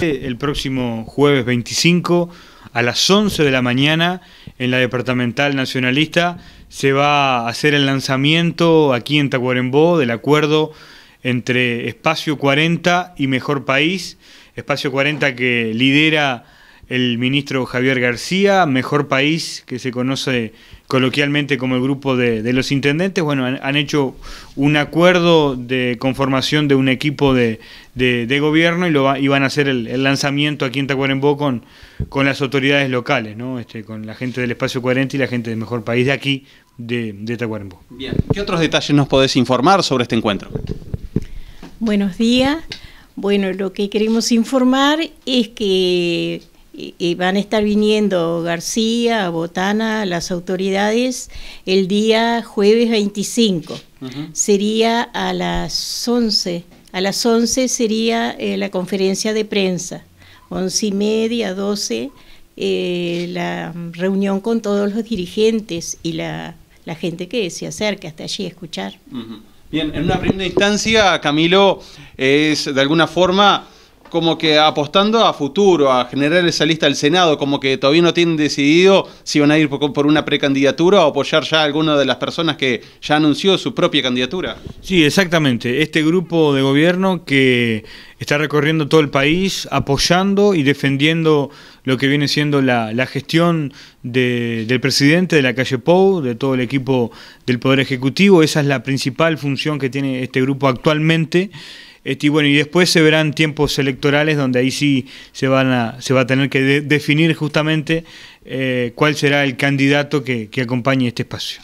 El próximo jueves 25 a las 11 de la mañana en la Departamental Nacionalista se va a hacer el lanzamiento aquí en Tacuarembó del acuerdo entre Espacio 40 y Mejor País. Espacio 40 que lidera el ministro Javier García, Mejor País, que se conoce coloquialmente como el grupo de, los intendentes, bueno, han, hecho un acuerdo de conformación de un equipo de, gobierno y, lo iban van a hacer el, lanzamiento aquí en Tacuarembó con, con las autoridades locales, ¿no? Este, con la gente del Espacio 40 y la gente de Mejor País de aquí, de, de Tacuarembó. Bien, ¿qué otros detalles nos podés informar sobre este encuentro? Buenos días. Bueno, lo que queremos informar es que y, van a estar viniendo García, Botana, las autoridades el día jueves 25. Sería a las 11. A las 11 sería eh, la conferencia de prensa. 11 y media, 12, eh, la reunión con todos los dirigentes y la, gente que se acerca hasta allí a escuchar. Bien, en una primera instancia, Camilo, es de alguna forma como que apostando a futuro, a generar esa lista al Senado, como que todavía no tienen decidido si van a ir por una precandidatura o apoyar ya alguna de las personas que ya anunció su propia candidatura. Sí, exactamente. Este grupo de gobierno que está recorriendo todo el país apoyando y defendiendo lo que viene siendo la, gestión del presidente de la calle Pou, de todo el equipo del Poder Ejecutivo. Esa es la principal función que tiene este grupo actualmente. Este, y bueno, y después se verán tiempos electorales donde ahí sí se, a, se va a tener que definir justamente eh, cuál será el candidato que, que acompañe este espacio.